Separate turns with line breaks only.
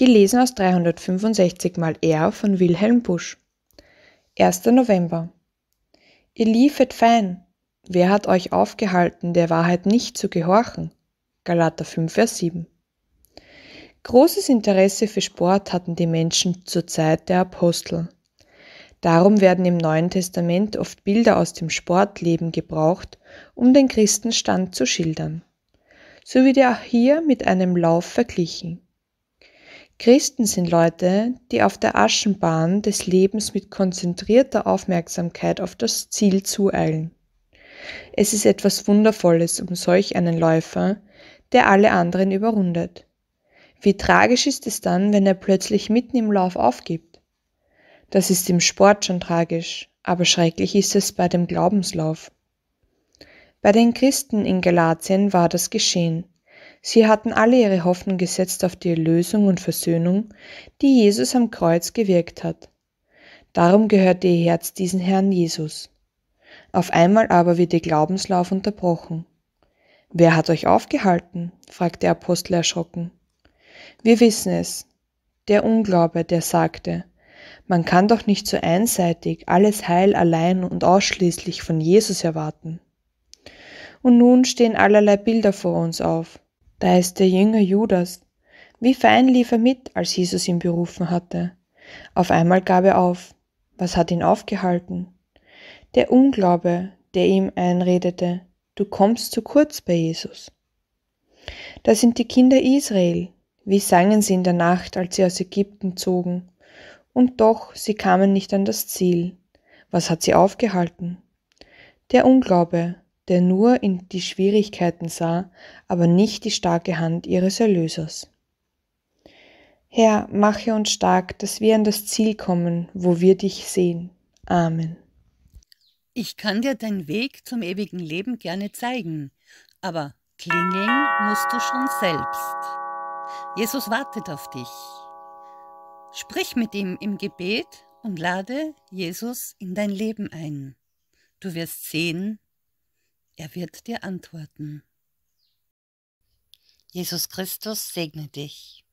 Gelesen aus 365 mal R von Wilhelm Busch. 1. November. Ihr liefet fein. Wer hat euch aufgehalten, der Wahrheit nicht zu gehorchen? Galater 5, Vers 7. Großes Interesse für Sport hatten die Menschen zur Zeit der Apostel. Darum werden im Neuen Testament oft Bilder aus dem Sportleben gebraucht, um den Christenstand zu schildern. So wird er hier mit einem Lauf verglichen. Christen sind Leute, die auf der Aschenbahn des Lebens mit konzentrierter Aufmerksamkeit auf das Ziel zueilen. Es ist etwas Wundervolles um solch einen Läufer, der alle anderen überrundet. Wie tragisch ist es dann, wenn er plötzlich mitten im Lauf aufgibt? Das ist im Sport schon tragisch, aber schrecklich ist es bei dem Glaubenslauf. Bei den Christen in Galatien war das geschehen. Sie hatten alle ihre Hoffnung gesetzt auf die Erlösung und Versöhnung, die Jesus am Kreuz gewirkt hat. Darum gehörte ihr Herz diesen Herrn Jesus. Auf einmal aber wird ihr Glaubenslauf unterbrochen. Wer hat euch aufgehalten? fragt der Apostel erschrocken. Wir wissen es. Der Unglaube, der sagte, man kann doch nicht so einseitig alles Heil allein und ausschließlich von Jesus erwarten. Und nun stehen allerlei Bilder vor uns auf. Da ist der Jünger Judas. Wie fein lief er mit, als Jesus ihn berufen hatte. Auf einmal gab er auf. Was hat ihn aufgehalten? Der Unglaube, der ihm einredete, du kommst zu kurz bei Jesus. Da sind die Kinder Israel. Wie sangen sie in der Nacht, als sie aus Ägypten zogen. Und doch, sie kamen nicht an das Ziel. Was hat sie aufgehalten? Der Unglaube, der nur in die Schwierigkeiten sah, aber nicht die starke Hand ihres Erlösers. Herr, mache uns stark, dass wir an das Ziel kommen, wo wir dich sehen. Amen.
Ich kann dir deinen Weg zum ewigen Leben gerne zeigen, aber klingeln musst du schon selbst. Jesus wartet auf dich. Sprich mit ihm im Gebet und lade Jesus in dein Leben ein. Du wirst sehen, er wird dir antworten. Jesus Christus segne dich.